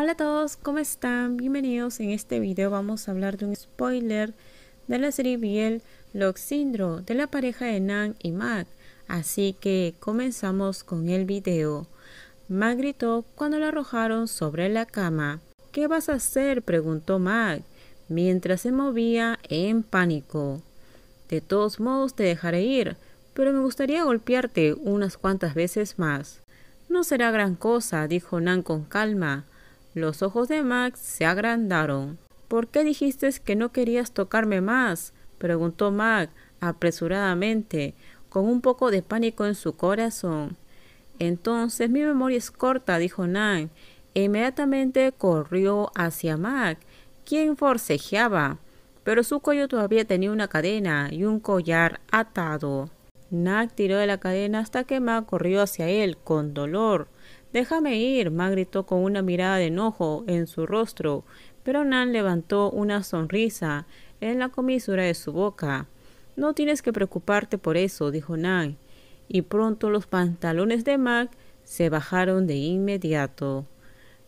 Hola a todos, ¿cómo están? Bienvenidos. En este video vamos a hablar de un spoiler de la serie Biel Log de la pareja de Nan y Mac. Así que comenzamos con el video. Mac gritó cuando lo arrojaron sobre la cama. ¿Qué vas a hacer? preguntó Mac, mientras se movía en pánico. De todos modos te dejaré ir, pero me gustaría golpearte unas cuantas veces más. No será gran cosa, dijo Nan con calma. Los ojos de Max se agrandaron. ¿Por qué dijiste que no querías tocarme más? preguntó Mac apresuradamente, con un poco de pánico en su corazón. Entonces mi memoria es corta, dijo Nan, e inmediatamente corrió hacia Mac, quien forcejeaba, pero su cuello todavía tenía una cadena y un collar atado. Nan tiró de la cadena hasta que Mac corrió hacia él con dolor, Déjame ir, Ma gritó con una mirada de enojo en su rostro, pero Nan levantó una sonrisa en la comisura de su boca. No tienes que preocuparte por eso, dijo Nan, y pronto los pantalones de Mac se bajaron de inmediato.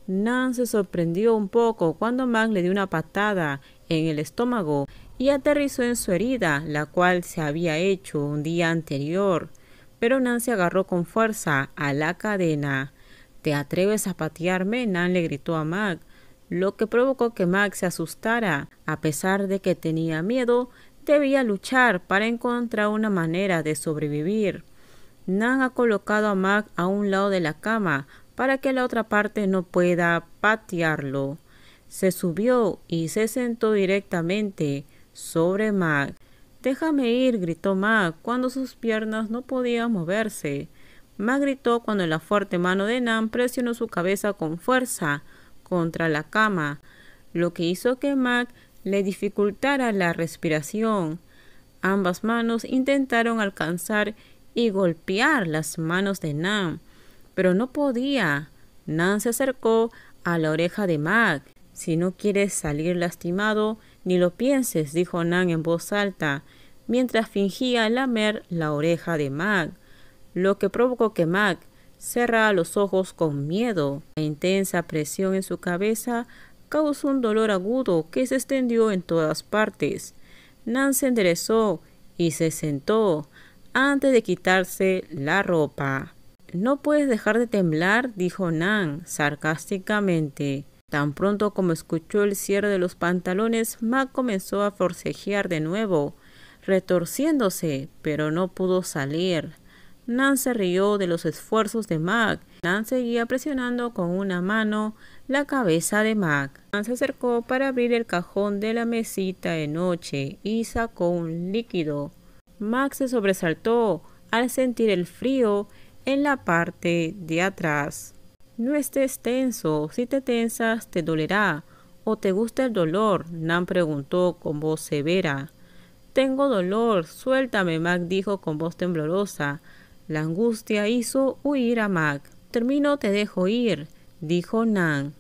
Nan se sorprendió un poco cuando Mac le dio una patada en el estómago y aterrizó en su herida, la cual se había hecho un día anterior. Pero Nan se agarró con fuerza a la cadena. ¿Te atreves a patearme? Nan le gritó a Mac, lo que provocó que Mac se asustara. A pesar de que tenía miedo, debía luchar para encontrar una manera de sobrevivir. Nan ha colocado a Mac a un lado de la cama para que la otra parte no pueda patearlo. Se subió y se sentó directamente sobre Mac. Déjame ir, gritó Mac cuando sus piernas no podían moverse. Mac gritó cuando la fuerte mano de Nan presionó su cabeza con fuerza contra la cama, lo que hizo que Mac le dificultara la respiración. Ambas manos intentaron alcanzar y golpear las manos de Nan, pero no podía. Nan se acercó a la oreja de Mac. Si no quieres salir lastimado, ni lo pienses, dijo Nan en voz alta, mientras fingía lamer la oreja de Mac lo que provocó que Mac cerrara los ojos con miedo. La intensa presión en su cabeza causó un dolor agudo que se extendió en todas partes. Nan se enderezó y se sentó antes de quitarse la ropa. No puedes dejar de temblar, dijo Nan sarcásticamente. Tan pronto como escuchó el cierre de los pantalones, Mac comenzó a forcejear de nuevo, retorciéndose, pero no pudo salir. Nan se rió de los esfuerzos de Mac. Nan seguía presionando con una mano la cabeza de Mac. Nan se acercó para abrir el cajón de la mesita de noche y sacó un líquido. Mac se sobresaltó al sentir el frío en la parte de atrás. No estés tenso, si te tensas te dolerá. ¿O te gusta el dolor? Nan preguntó con voz severa. Tengo dolor, suéltame, Mac dijo con voz temblorosa. La angustia hizo huir a Mac. Termino, te dejo ir, dijo Nan.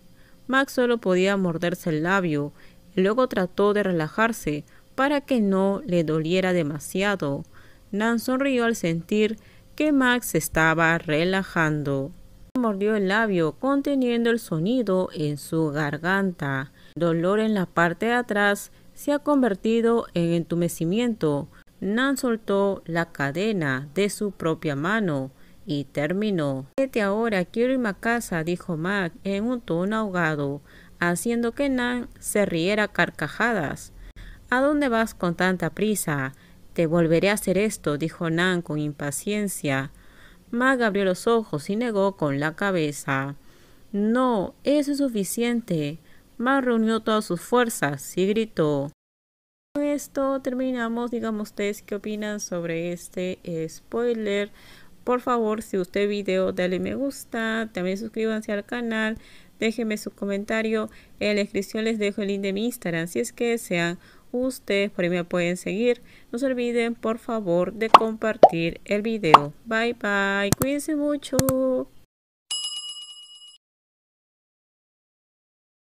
Mac solo podía morderse el labio y luego trató de relajarse para que no le doliera demasiado. Nan sonrió al sentir que Mac se estaba relajando. Mordió el labio conteniendo el sonido en su garganta. El dolor en la parte de atrás se ha convertido en entumecimiento Nan soltó la cadena de su propia mano y terminó. Vete ahora, quiero irme a casa, dijo Mac en un tono ahogado, haciendo que Nan se riera carcajadas. ¿A dónde vas con tanta prisa? Te volveré a hacer esto, dijo Nan con impaciencia. Mac abrió los ojos y negó con la cabeza. No, eso es suficiente. Mac reunió todas sus fuerzas y gritó. Con esto terminamos, digamos ustedes qué opinan sobre este spoiler. Por favor, si usted video, dale me gusta, también suscríbanse al canal, déjenme su comentario. En la descripción les dejo el link de mi Instagram, si es que sean ustedes por ahí me pueden seguir. No se olviden, por favor, de compartir el video. Bye bye, cuídense mucho.